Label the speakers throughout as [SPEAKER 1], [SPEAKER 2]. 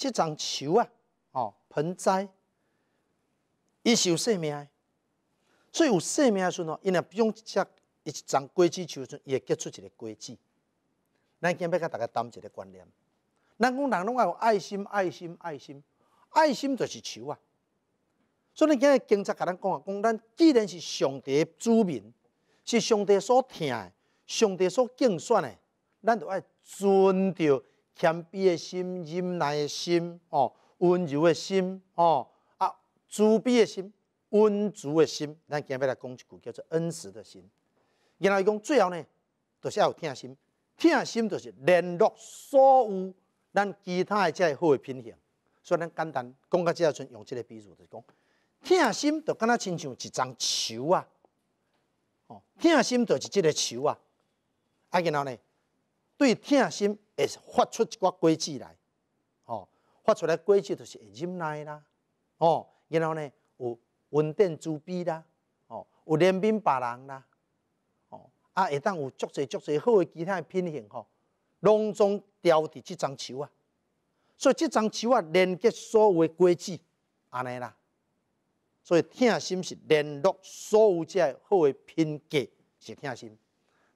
[SPEAKER 1] 即丛树啊，哦，盆栽，伊是有生命，所以有生命诶时阵哦，伊呐用只一丛果子树阵会结出一个果子。咱今日甲大家谈一个观念，咱人拢党有爱心，爱心，爱心，爱心就是树啊。所以今日警察甲咱讲啊，讲咱既然是上帝诶子民，是上帝所听诶，上帝所敬选诶，咱就爱尊重。谦卑的心、忍耐的心、哦，温柔的心、哦，啊，慈悲的心、温足的心，咱今日来讲一句叫做恩慈的心。然后伊讲最后呢，都是要有听心，听心就是联络所有咱其他的这好的品行。所以咱简单讲个几阵，用这个比喻是讲，听心就敢若亲像一张树啊，哦，听心就是这个树啊。啊，然后呢？对天心会发出一寡规矩来，哦，发出来规矩就是忍耐啦，哦，然后呢有稳定资币啦，哦，有怜悯别人啦，哦，啊会当有足侪足侪好诶其他诶品行吼，拢总雕伫即张树啊，所以即张树啊连接所有诶规矩，安尼啦，所以天心是联络所有者好诶品格是天心，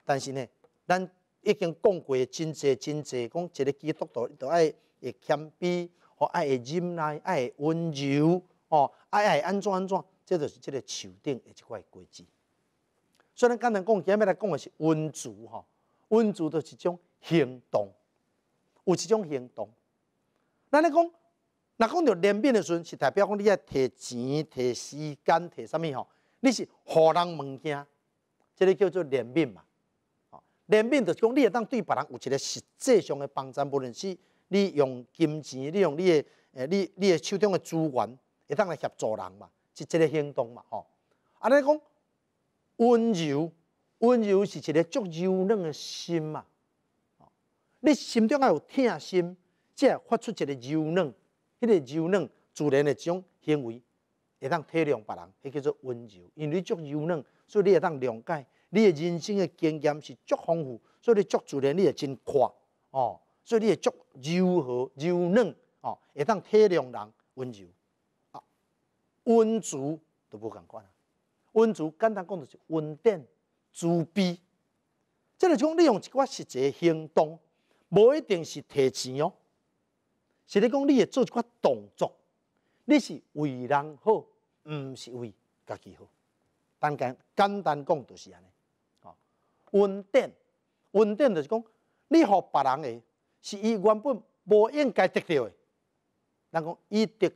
[SPEAKER 1] 但是呢，咱。已经讲过真侪真侪，讲一个基督徒著爱会谦卑，吼爱会忍耐，爱会温柔，哦，爱爱安怎安怎，这就是即个树顶的一块果子。虽然刚才讲前面来讲的是温足吼温足著是一种行动，有一种行动。咱咧讲，若讲著怜悯的时，阵，是代表讲你爱摕钱、摕时间、摕啥物吼？你是互人物件，即个叫做怜悯嘛。人著就讲，你会当对别人有一个实质上的帮助，无论是你用金钱，你用你的诶，你你的手中的资源，会当来协助人嘛，是一个行动嘛，吼。安尼讲温柔，温柔是一个足柔嫩的心嘛，哦，你心中要有疼心，会发出一个柔嫩，迄个柔嫩自然的种行为，会当体谅别人，迄叫做温柔，因为你足柔嫩，所以你会当谅解。你嘅人生嘅经验是足丰富，所以你足自然，你也真快哦。所以你也足柔和、柔嫩哦，会当体谅人温柔啊。温足都无共讲啊，温足简单讲就是稳定、足逼。即个讲，你用一寡实际行动，无一定是提钱哦。是际讲，你会做一寡动作，你是为人好，毋是为家己好。单简简单讲就是安尼。稳定，稳定就是讲你予别人的，是伊原本无应该得到的。人讲伊得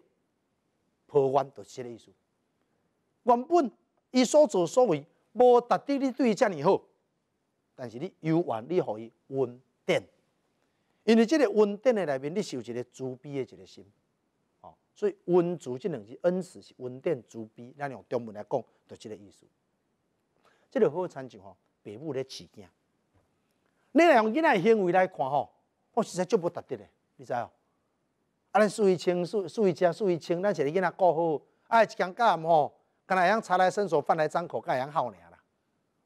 [SPEAKER 1] 抱怨，就这个意思。原本伊所做所为无值得你对伊遮尔好，但是你有原你予伊稳定，因为这个稳定诶内面你是有一个自卑诶一个心，哦，所以温足这两字恩时是稳定自卑。咱用中文来讲，就这个意思。这个好参照哦。父母咧饲囝。你若用囡仔的行为来看吼，我实在足无值得嘞，你知哦？啊，咱苏一清、苏苏一江、苏一清，咱一个囡仔顾好，爱吃香吼，敢若会样柴来伸手、饭来张口，干会样好尔啦。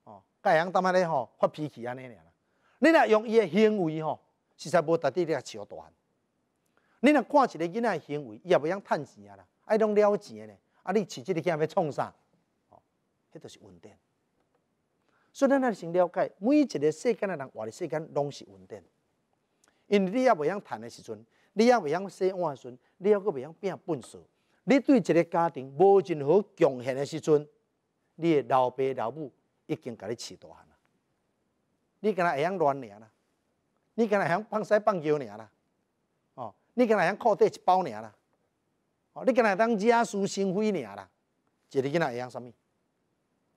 [SPEAKER 1] 哦，干会样当安尼吼发脾气安尼尔啦。你若用伊的行为吼，实在无值得你来扯大汉。你若看一个囡仔的行为，伊也袂用趁钱啊啦，爱拢了钱嘞，啊，你饲即个囝要创啥？哦，迄著是稳定。所以咱那先了解，每一个世间的人，活在世间拢是稳定。因为你也未晓谈的时阵，你也未晓洗碗的时阵，你犹阁未晓变笨手。你对一个家庭无任何贡献的时阵，你老爸老母已经甲你饲大汉啦。你敢若会晓乱尔啦？你敢若会晓放屎放尿尔啦？哦，你敢今日还靠一包尔啦？哦，你若会当惹是生非尔啦？一个囡仔会晓啥物？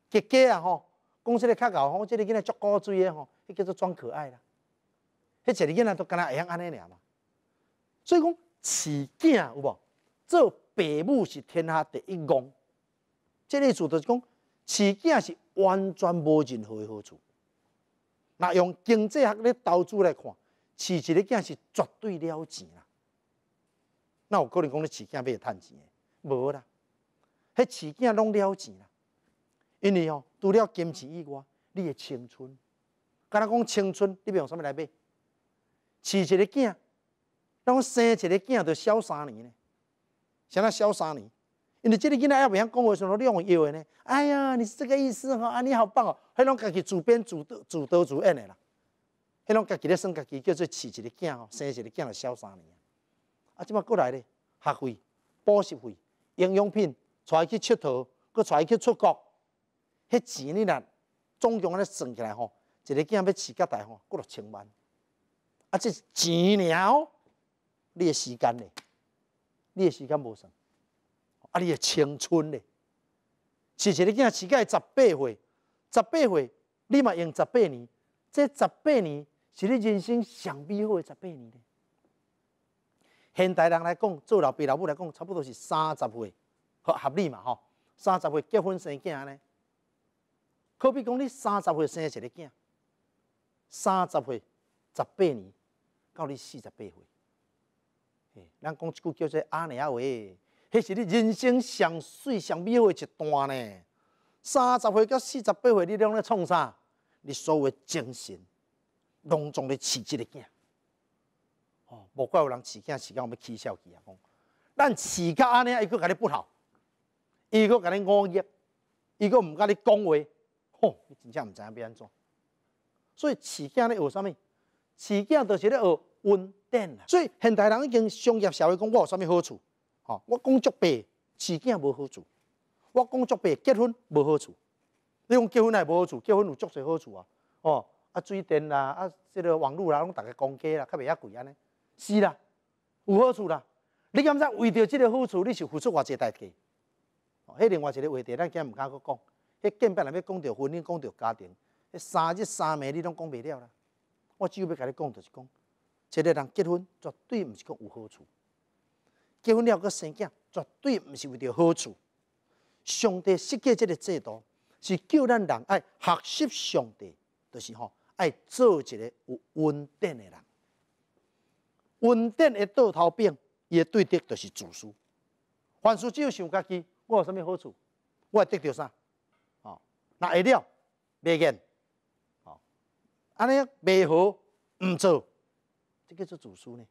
[SPEAKER 1] 结家啊吼！公司个较牛吼，即、这里囡仔足古锥个吼，迄叫做装可爱啦。迄一个囡仔都敢若会晓安尼尔嘛？所以讲，饲囝有无？做爸母是天下第一功。个意思的是讲，饲囝是完全无任何好处。那用经济学咧投资来看，饲一个囝是绝对了钱啦。那有可能讲咧，饲囝要趁钱，无啦。迄饲囝拢了钱啦。因为哦，除了坚持以外，你的青春。敢若讲青春，你用什物来买？饲一个囝，让我生一个囝，都潇三年呢？啥要潇三年？因为即个囝仔还未晓讲话，什用量的呢？哎呀，你是这个意思哦？啊，你好棒哦！迄拢家己自编、自导、自导演的啦。迄拢家己咧算家己叫做饲一个囝哦，生一个囝就潇三年。啊，即摆过来咧，学费、补习费、营养品，带去佚佗，搁带去出国。迄钱呢？呐，总共安尼算起来吼，一个囝要饲甲大吼，过六千万。啊，即钱了，你的时间呢？你的时间无算。啊，你的青春呢？饲一个囝，饲甲十八岁，十八岁，你嘛用十八年。这十八年是你人生上美好的十八年。现代人来讲，做老爸老母来讲，差不多是三十岁，合合理嘛吼？三十岁结婚生囝呢？可比讲，你三十岁生一个囝，三十岁十八年，到你四十八岁，咱讲一句叫做阿娘话，迄是你人生上水上美好一段呢。三十岁到四十八岁，你拢咧创啥？你所谓精神拢总咧饲一个囝，哦，无怪有人饲囝，饲到要起笑去啊，讲咱饲到安尼，伊佫甲你不好，伊佫甲你熬夜，伊佫毋甲你讲话。你真正唔知影要安怎，所以饲囝咧学什物？饲囝就是咧学稳定。所以现代人已经商业社会讲我有啥物好处？哦，我工作白，饲囝无好处；我工作白，结婚无好处。你讲结婚也无好处，结婚有足侪好处啊！哦，啊水电啦，啊即个网络啦，拢逐个公家啦，较未呀贵啊尼。是啦，有好处啦。你感觉为到即个好处，你是付出偌济代价。哦，迄另外一个话题，咱今日毋敢去讲。去见别人要讲到婚姻，讲到家庭，迄三日三暝你拢讲袂了啦。我只有要甲你讲，就是讲，一个人结婚绝对毋是讲有好处，结婚了个生囝绝对毋是为着好处。上帝设计即个制度，是叫咱人爱学习上帝，就是吼爱做一个有稳定的人。稳定诶。倒头伊也对的，就是自私。凡事只有想家己，我有啥物好处，我会得到啥？会了，不认，好，安尼卖好毋做，即叫做自私呢？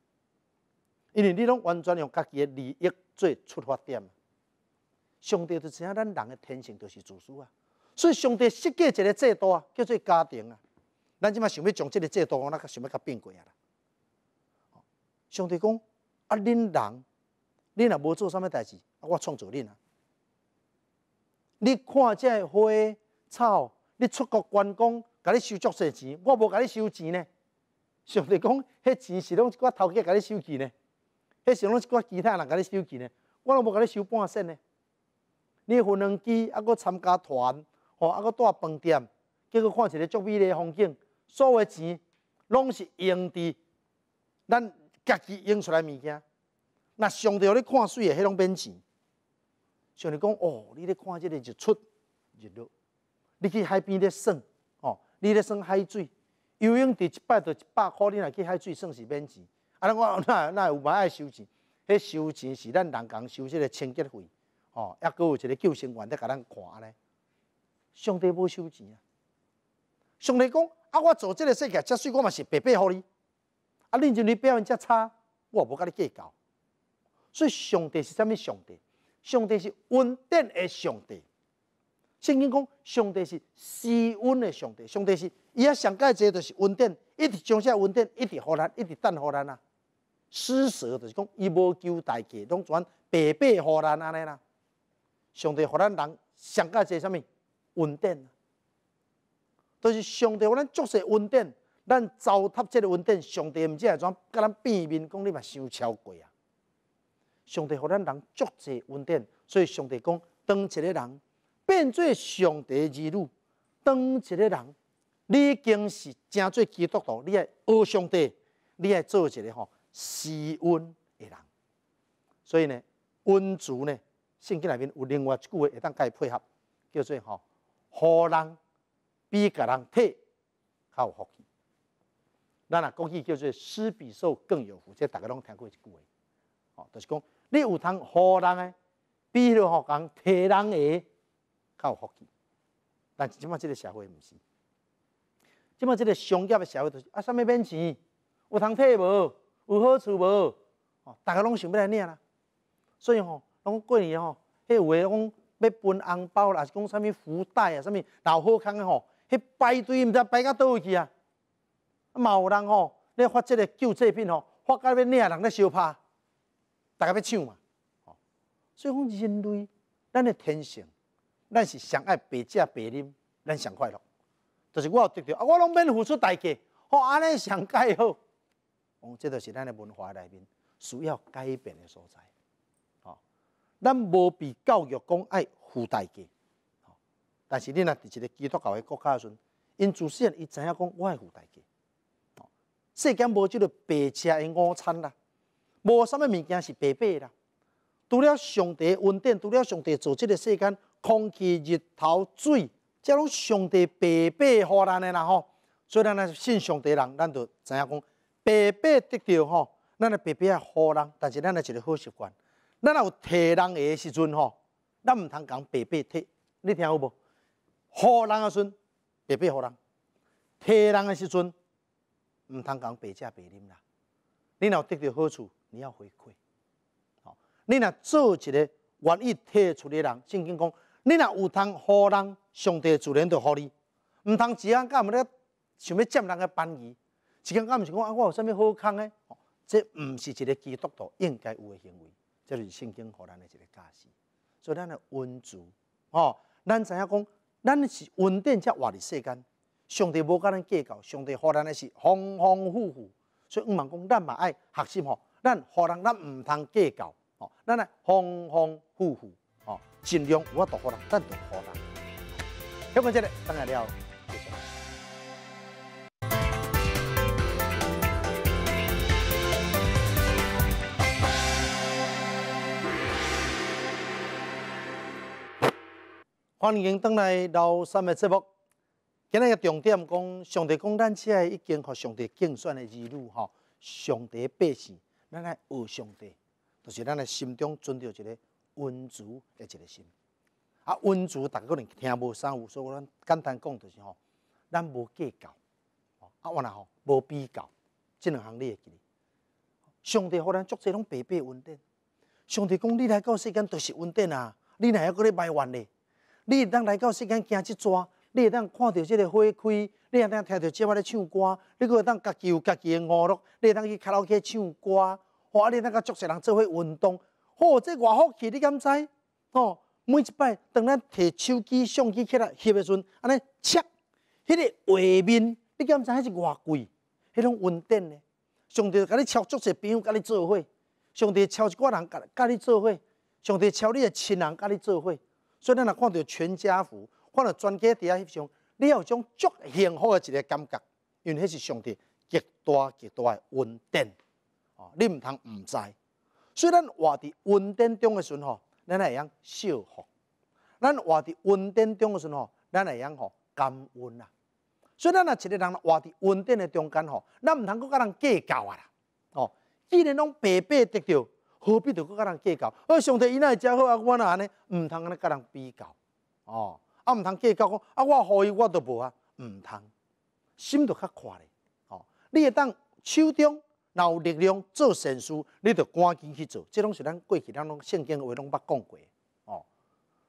[SPEAKER 1] 因为你拢完全用家己嘅利益做出发点。上帝就知影咱人嘅天性就是自私啊。所以上帝设计一个制度啊，叫做家庭啊。咱即嘛想要将即个制度，那个想要佮变过啊。上帝讲，啊，恁人，恁若无做啥物代志，我创造恁啊。你看这花。操！你出国观光，甲你收足些钱，我无甲你收钱呢。想是讲，迄钱是拢我头家甲你收钱呢？迄是拢是寡其他人甲你收钱呢？我拢无甲你收半仙呢？你无人机，啊佫参加团，吼，啊佫住饭店，结果看一个足美丽风景，所有钱拢是用伫咱家己用出来物件。那上对你看水的迄种免钱，想是讲，哦，你咧看即个日出、日落。你去海边咧耍，哦，你咧耍海水游泳，伫一百到一百箍，你若去海水算是免钱。啊，我 那那有妈爱收钱，迄收钱是咱人工收即个清洁费，哦，抑佫有一个救生员在甲咱看咧。上帝无收钱啊！上帝讲啊，我做即个世界吃水果嘛是白白互你，啊，你就力表现遮差，我无甲你计较。所以上帝是啥物上帝？上帝是稳定的上帝。圣经讲，上帝是施恩的上帝。上帝是，伊啊上界即就是稳定，一直上下稳定，一直互咱，一直等互咱啊。施舍就是讲，伊无求大家，拢全白白互咱安尼啦。上帝互咱人上界即啥物稳定，都是上帝，互咱足侪稳定，咱糟蹋即个稳定，上帝毋知会怎甲咱变面讲，你嘛想超过啊？上帝互咱人足侪稳定，所以上帝讲，当一个人。变做上帝之女，当一个人，你已经是真做基督徒，你爱学上帝，你爱做一个吼施恩的人。所以呢，恩主呢，圣经内面有另外一句话会当甲伊配合，叫做吼，好人比个人替较有福气。咱若讲起叫做施比受更有福，即大家拢听过一句话，吼，就是讲你有通好人诶，比如好讲替人诶。较有福气，但是即在即个社会毋是，即在即个商业的社会著是啊，啥物免钱？有通退无？有好处无？哦，大家拢想要来领啦。所以吼，拢过年吼，迄有诶讲要分红包啦，是讲啥物福袋啊，啥物老好康啊吼，迄排队毋知排到倒位去啊。嘛有人吼，你发即个救济品吼，发到要领人咧相怕，大家要抢嘛。所以讲人类，咱诶天性。咱是相爱，白食白啉，咱上快乐，就是我得着，我拢免付出代价。吼，安尼上改好，哦，这就是咱的文化内面需要改变诶所在。吼，咱无比教育讲爱付代价，吼，但是你若伫一个基督教诶国家时，阵，因主人伊知影讲，我爱付代价。哦，世间无即个白吃午餐啦，无啥物物件是白白啦。除了上帝稳定，除了上帝组织个世间。空气、日头、水，即拢上帝白白好人的啦吼。所以咱若信上帝人，咱就知影讲？白白得到吼，咱若白白系好人，但是咱若一个好习惯。咱若有替人诶时阵吼，咱毋通讲白白替。你听好无？好人诶时，阵白白好人；，替人诶时阵，毋通讲白食白啉啦。你若得到好处，你要回馈。吼，你若做一个愿意替出嘅人，正经讲。你若有通互人，上帝自然就互你。毋通只人干么咧？想要占人个便宜，只讲干毋是讲啊？我有啥物好康诶？哦，这毋是一个基督徒应该有诶行为。这就是圣经互咱诶一个价值。所以咱要温足哦，咱知影讲，咱是稳定才活伫世间。上帝无甲咱计较，上帝互咱诶是丰丰富富。所以毋盲讲，咱嘛爱学习吼，咱互人咱毋通计较吼，咱来丰丰富富。尽量我法度好人，咱就好人。响个即个，等下了，欢迎转来老三的节目。今日个重点讲上帝讲，咱现在已经和上帝竞选的儿女吼，上帝百姓，咱来学上帝，就是咱的心中存着一个。温足的一个心，啊，温足，大家可能听无啥有，所以咱简单讲就是吼，咱无计较，啊，我那吼无比较，即两项你会记哩。上帝互咱足些拢白白稳定，上帝讲你来到世间就是稳定啊，你若还搁咧埋怨咧，你会当来到世间行一逝，你会当看到即个花开，你会当听到即下咧唱歌，你搁会当家己有家己的娱乐，你会当去卡拉 OK 唱歌，啊、你那甲足些人做伙运动。哦，这外福气你敢知？哦，每一摆当咱摕手机、相机起来翕的时阵，安尼切，迄个画面你敢知迄是偌贵，迄种稳定呢？上帝甲你超足济朋友甲你做伙，上帝超一挂人甲甲你做伙，上帝超你的亲人甲你做伙，所以咱若看到全家福，看到专家伫遐翕相，你也有种足幸福的一个感觉，因为迄是上帝极大极大的稳定，哦，你毋通毋知。所以咱活伫温垫中诶时候，咱会养惜福；咱活伫温垫中诶时候，咱会养吼感恩啊。所以咱若一个人活伫温垫的中间吼，咱毋通甲人计较啊啦。哦，既然拢白白得到，何必就甲人计较？而上天伊会遮好啊，我若安尼毋通甲人比较哦，啊毋通计较讲啊，我好伊我都无啊，毋通心着较快咧。哦，你会当手中。若有力量做善事，你著赶紧去做，即拢是咱过去咱拢圣经话拢把讲过哦。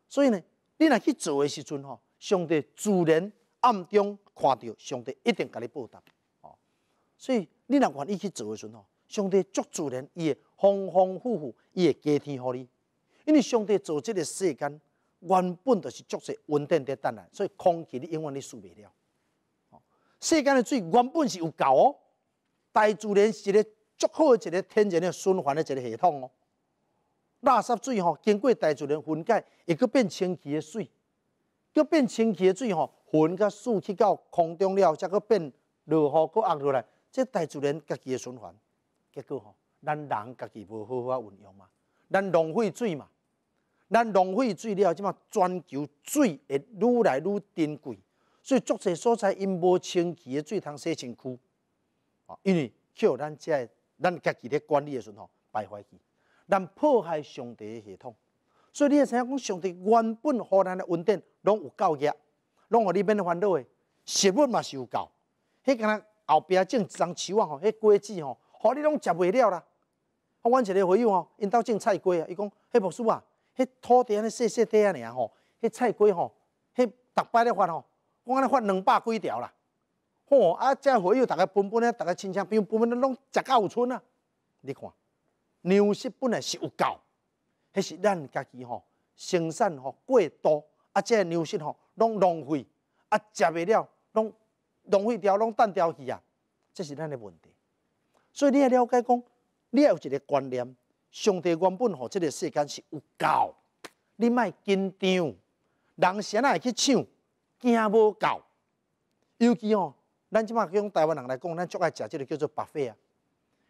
[SPEAKER 1] 所以呢，你若去做诶时阵吼，上帝自然暗中看到，上帝一定甲你报答哦。所以你若愿意去做诶时阵吼，上帝足自然伊会风风火火，伊会加添乎你，因为上帝做即个世间原本就是足是稳定伫等来，所以空气你永远你输未了。哦，世间诶水原本是有够哦。大自然是一个足好一个天然的循环的一个系统哦。垃圾水吼，经过大自然分解，阁变清气的水，阁变清气的水吼，云甲水去到空中了，才阁变落雨阁落来，这大自然家己的循环。结果吼，咱人家己无好好啊运用嘛，咱浪费水嘛，咱浪费水了，即嘛全球水会愈来愈珍贵，所以足侪所在因无清气的水通洗身躯。因为叫咱只，咱家己咧管理的阵吼，败坏去，咱破坏上帝的系统，所以你会知影讲上帝原本互咱的稳定拢有够嘅，拢互你免烦恼诶食物嘛是有够，迄敢若后壁种一丛树啊吼，迄果子吼，吼你拢食袂了啦。啊，阮一个朋友吼，因兜种菜瓜啊，伊讲，迄棵树啊，迄土地安尼细细块啊尔吼，迄菜瓜吼，迄逐摆咧发吼，我安尼发两百几条啦。吼啊！即回忆，大家分分咧，大家亲像，朋友分分咧，拢到有剩啊！你看，粮食本来是有够，迄是咱家己吼生产吼过多啊！即粮食吼，拢浪费啊，食未了，拢浪费掉，拢丢掉去啊！这是咱的问题。所以你要了解，讲你要有一个观念，上帝原本吼，这个世间是有够，你莫紧张，人先来去抢，惊无够，尤其哦。咱即马讲台湾人来讲，咱足爱食即个叫做白飞啊。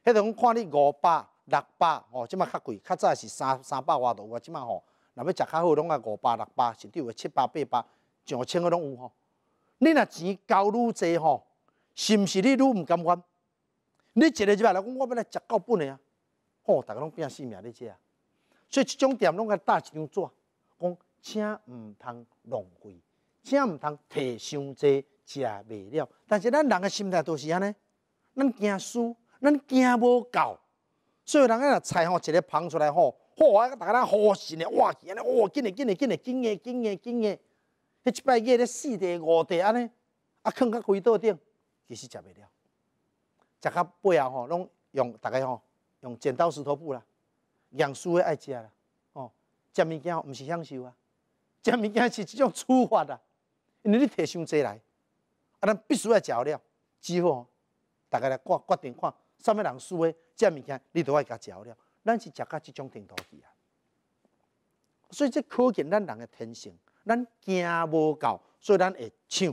[SPEAKER 1] 迄种看你五百、六百哦，即马较贵。较早是三三百外多，哇！即马吼，若要食较好，拢啊五百、六百，甚至有七八、八百、上千个拢有吼。你若钱交愈济吼，是毋是你愈毋甘管？你食来即马来讲，我要来食到本诶啊！吼，逐个拢拼惜命咧食啊。所以即种店拢啊搭一张纸，讲请毋通浪费，请毋通摕伤济。食未了，但是咱人的心态都是安尼，咱惊输，咱惊无够，所以人个菜吼一个捧出来吼，哇，大家好神的，哇，安尼，哇，紧的紧的紧的紧的紧的紧的，迄一摆叫咧四地五地安尼，啊，空甲开刀顶，其实食未了，食甲背后吼，拢用大个吼，用剪刀石头布啦，赢输的爱食啦，哦，食物件毋是享受啊，食物件是一种处罚啊，因为你摕伤济来。咱必须食嚼了，之后大家来决决定看什么人输诶，遮物件你都要食嚼了。咱是食到即种程度去啊，所以这可见咱人的天性，咱惊无够，所以咱会抢；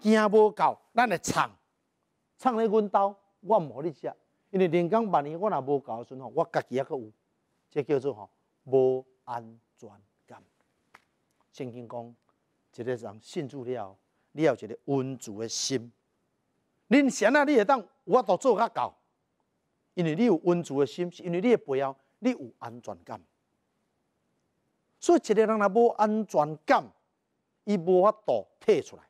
[SPEAKER 1] 惊无够，咱会唱。唱咧阮兜，我互你食，因为人工万年我若无够的时阵吼，我家己还阁有，即叫做吼无安全感。曾经讲，一个人信住了。你要一个温助的心，恁谁啊？你会当无法度做较到，因为你有温助的心，是因为你的背后你有安全感。所以一个人若无安全感，伊无法度退出来。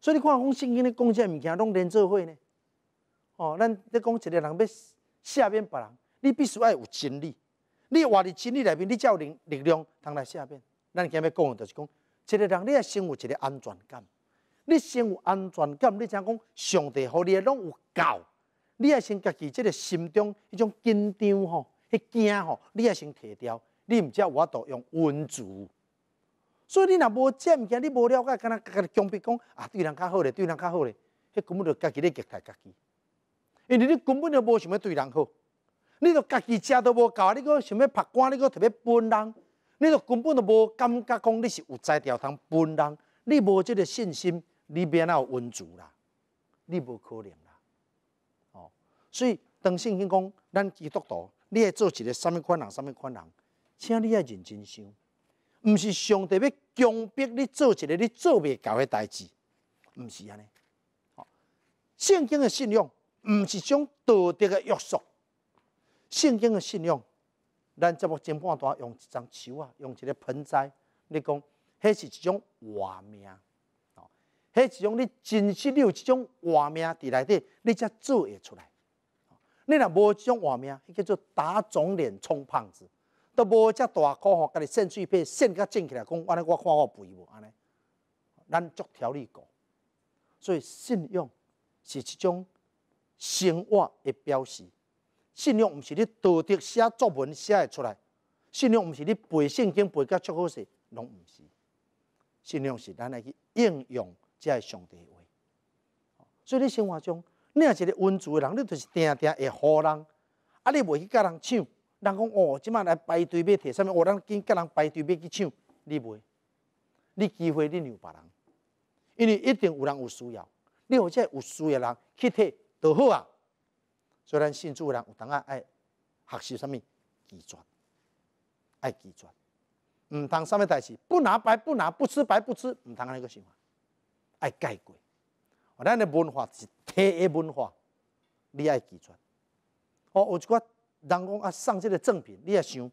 [SPEAKER 1] 所以你看，讲圣经，咧讲这物件，拢连做伙呢？哦，咱咧讲一个人要下边别人，你必须爱有精力。你活伫精力内边，你才有力量通来下边，咱今日讲的就是讲。一个人你也先有一个安全感，你先有安全感，你才讲上帝给你拢有够。你也先家己即个心中迄种紧张吼、迄惊吼，你也先提掉，你毋则有我度用温字。所以你若无毋惊，你无了解，若那干强逼讲啊对人较好咧，对人较好咧，迄根本就家己咧虐待家己，因为你根本就无想要对人好，你都家己食都无够，你搁想要拍官，你搁特别笨人。你都根本都无感觉讲你是有在调通分人，你无即个信心，你免哪有温足啦？你无可能啦！哦，所以当圣经讲，咱基督徒，你爱做一个什么款人，什么款人，请你要认真想，唔是上帝要强迫你做一个你做袂到的代志，唔是安尼。哦，圣经的信仰唔是种道德个约束，圣经的信仰。咱这么金话单用一张树啊，用一个盆栽，你讲，迄是一种活命，哦，迄是一种你真实有一种活命伫内底，你才做会出来。你若无即种活命，迄叫做打肿脸充胖子，都无只大科学家的兴水片先甲整起来，讲安尼，我看我肥无安尼。咱足条理过，所以信用是一种生活诶标识。信仰毋是你道德写作文写会出来，信仰毋是你背圣经背甲出好势，拢毋是。信仰是咱来去应用，才上帝话。所以你生活中，你也是一个温助的人，你就是定定会好人，啊你袂去甲人抢。人讲哦，即摆来排队要摕啥物，我咱紧甲人排队要去抢，你袂？你机会你让别人，因为一定有人有需要，你或者有需要人去摕就好啊。所以咱主住人有当啊爱学习什物拒绝，爱拒绝，毋通什物代志不拿白不拿，不吃白不吃，通安尼个想法。爱盖过，咱的文化是摕的文化，你爱拒绝。哦，有一寡人讲啊送即个赠品，你也想，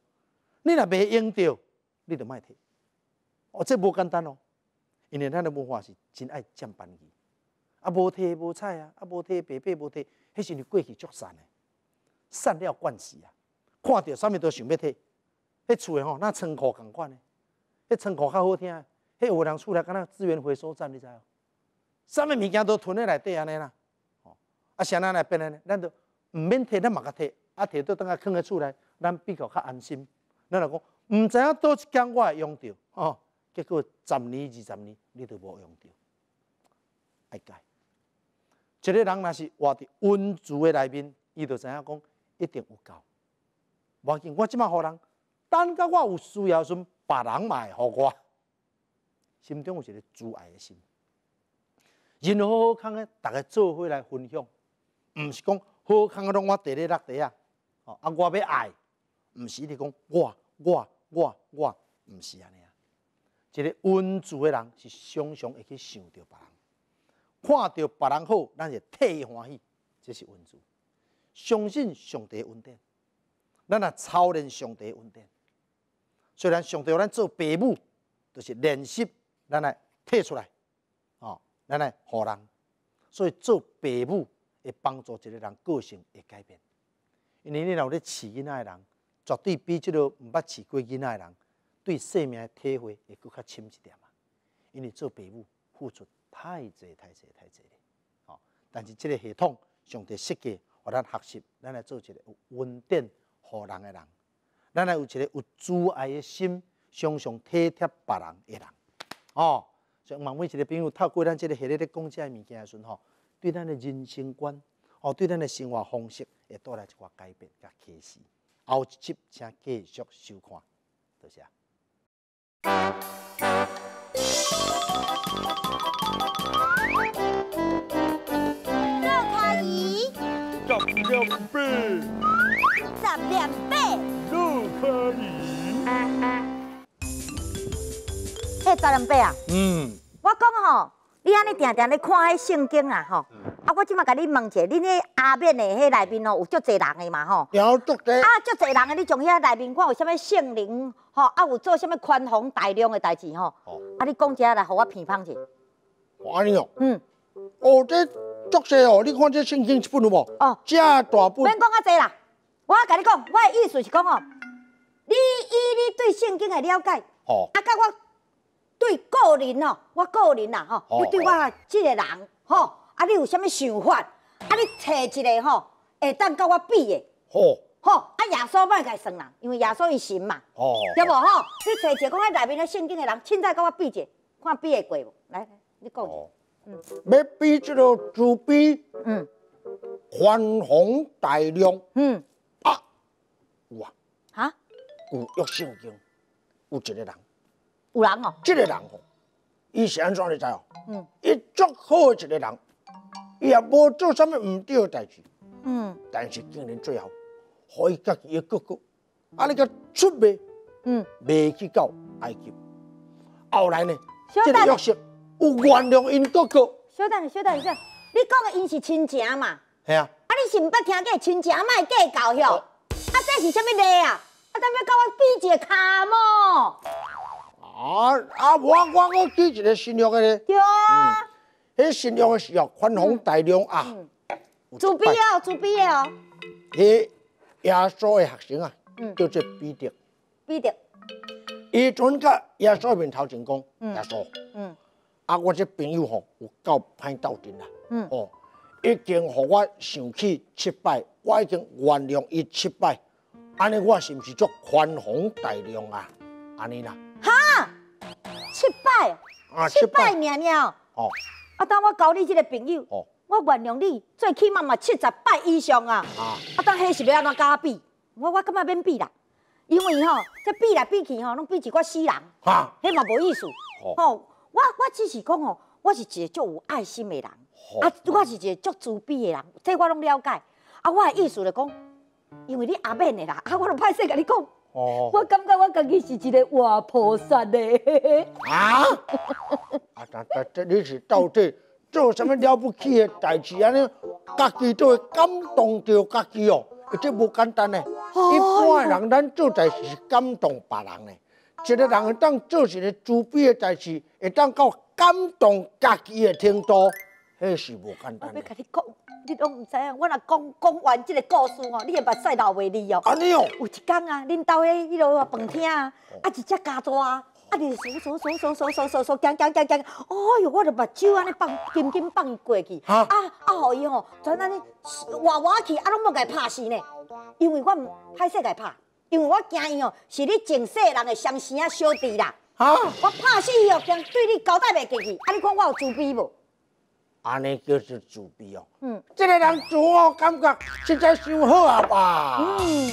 [SPEAKER 1] 你若未用到，你就卖摕。哦，这无简单哦，因为咱的文化是真爱占便宜，啊，无摕无采啊，啊，无摕白白无摕。迄是你过去作善的，善了惯习啊！看到啥物都想要摕，迄厝的吼，那仓库共款的，迄仓库较好听。迄有人厝内敢若资源回收站，你知？啥物物件都囤咧内底安尼啦。吼，啊，人来变安尼？咱就毋免摕，咱嘛甲摕，啊，摕倒等下囥喺厝内，咱比较较安心。咱若讲毋知影倒一间我会用着哦，结果十年二十年你都无用着，一个人若是活伫温足的内面，伊就知影讲一定有无要紧，我即马互人，等到我有需要时，别人也会互我。心中有一个慈爱的心，任何好看，大家做伙来分享，毋是讲好看让我第日落底啊！啊，我要爱，毋是讲我我我我，毋是安尼啊！一个温足的人是常常会去想着别人。看到别人好，咱就替欢喜，这是文字；相信上帝恩典，咱也操练上帝恩典。虽然上帝，咱做父母，就是练习，咱来摕出来，哦，咱来互人。所以做父母会帮助一个人个性会改变，因为你有咧饲囡仔的人，绝对比即个毋捌饲过囡仔的人，对生命体会会搁较深一点啊。因为做父母付出。太侪太侪太侪了，哦！但是这个系统上帝设计，互咱学习，咱来做一个稳定、好人的人，咱来有一个有阻爱的心，常常体贴别人的人，哦！所以，每每一个朋友透过咱这个系列的讲解个物件的时吼，对咱的人生观，哦，对咱的生活方式，也带来一块改变和启示，后集请继续收看，多谢。
[SPEAKER 2] 十两倍，十两百，鲁可仪，迄十两倍啊？嗯，我讲啊吼，你安尼定定咧看迄圣经啊吼，啊我即马甲你问者，恁迄阿扁的迄内面哦有足多人的嘛吼？有足多。啊，足多人的，你从遐内面看有啥物圣灵吼，啊有做啥物宽宏大量嘅代志吼，啊你讲者来，互我片方者。
[SPEAKER 1] 我安尼哦，嗯，哦这。作穑哦，你看这圣经一本有无？哦，遮大本。免讲
[SPEAKER 2] 啊，济啦，我甲你讲，我的意思是讲哦，你以你对圣经的了解，哦，啊，甲我对个人哦，我个人啦，吼，你对我即个人，吼，啊，你有啥物想法？啊，你找一个吼，会当甲我比的，哦，吼，啊，耶稣莫伊算啦，因为耶稣伊神嘛，哦，对无吼，你找一个讲迄内面咧圣经的人，凊彩甲我比者，看比会过无？来来，你讲。
[SPEAKER 1] 要比这个笔，嗯，宽宏大量，嗯，啊，哇，哈，有药圣经，有一个人，有人哦，这个人哦，伊是安怎哩知哦？嗯，伊足好一个人，伊也无做啥物唔对嘅代志，嗯，但是竟然最后，可害家己嘅哥哥，啊，你讲出卖，嗯，未去到埃及，后来呢，这个药性。有原谅因哥哥？
[SPEAKER 2] 小等，小等一下，你讲的因是亲情嘛？系啊。啊，你是毋捌听过亲情卖计较吼？啊，这是什么类啊？啊，怎么跟我比一个卡毛？
[SPEAKER 1] 啊啊，我我我比一个新药的咧。啊。迄新药的药，宽宏大量啊。主笔哦，主笔哦。迄耶稣的学生啊，叫做彼得。彼得。伊准甲耶稣面头前讲，耶稣。嗯。啊，我这朋友吼有够歹斗阵啦，嗯，哦，已经互我想起七百，我已经原谅伊七百，安尼我是毋是足宽宏大量啊？安尼啦。哈，七百？啊，七百娘娘。哦，啊，当我交你这个朋友，哦，
[SPEAKER 2] 我原谅你，最起码嘛七十百以上啊。啊，啊，当迄是要安怎我比？我我感觉免比啦，因为吼，这比来比去吼，拢比一个死人，哈，迄嘛无意思，哦。我我只是讲哦，我是一个足有爱心的人，
[SPEAKER 1] 啊，
[SPEAKER 2] 我是一个足慈悲的人，这我拢了解。啊，我的意思就讲，因为你阿妹的啦，啊，我拢拍实甲你讲。哦。我感觉我自己是一个活菩萨的。
[SPEAKER 1] 啊。啊，这这你是到底做什么了不起的代志？安尼，家己都会感动着家己哦，这不简单嘞。哦。一般的人咱做在是感动别人嘞。一个人会当做一个慈悲的代志，会当到感动家己的程度，那是无简单。要伯，你讲，
[SPEAKER 2] 你拢唔知影，我若讲讲完这个故事哦，你会目屎闹袂离哦？安尼哦。有一天啊，恁家迄迄落饭厅啊，啊一只家蛇啊，啊就扫嗖嗖嗖嗖嗖嗖走走走走走。哎哟，我的目睭安尼放紧紧放过去，啊啊，好伊吼，转安尼活活去，阿拢莫甲伊拍死呢，因为我唔歹势甲伊拍。因为我惊伊哦，是你前世人的相生啊，小弟啦！啊！我拍死伊哦，惊对你交代袂过去。啊！你看我有自卑无？
[SPEAKER 1] 安尼就是自卑哦。嗯，这个人自我感觉实在想好啊吧。嗯。